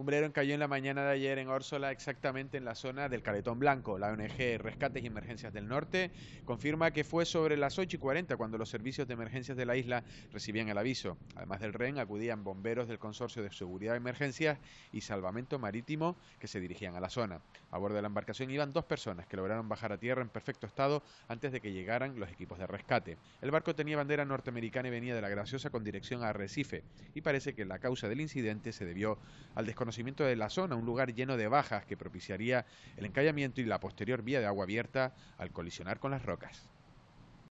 Un cayó en la mañana de ayer en Órsola, exactamente en la zona del Caletón Blanco. La ONG Rescates y Emergencias del Norte confirma que fue sobre las 8 y 40 cuando los servicios de emergencias de la isla recibían el aviso. Además del REN, acudían bomberos del Consorcio de Seguridad de Emergencias y Salvamento Marítimo que se dirigían a la zona. A bordo de la embarcación iban dos personas que lograron bajar a tierra en perfecto estado antes de que llegaran los equipos de rescate. El barco tenía bandera norteamericana y venía de la Graciosa con dirección a Recife y parece que la causa del incidente se debió al desconocimiento reconocimiento de la zona, un lugar lleno de bajas que propiciaría el encallamiento y la posterior vía de agua abierta al colisionar con las rocas.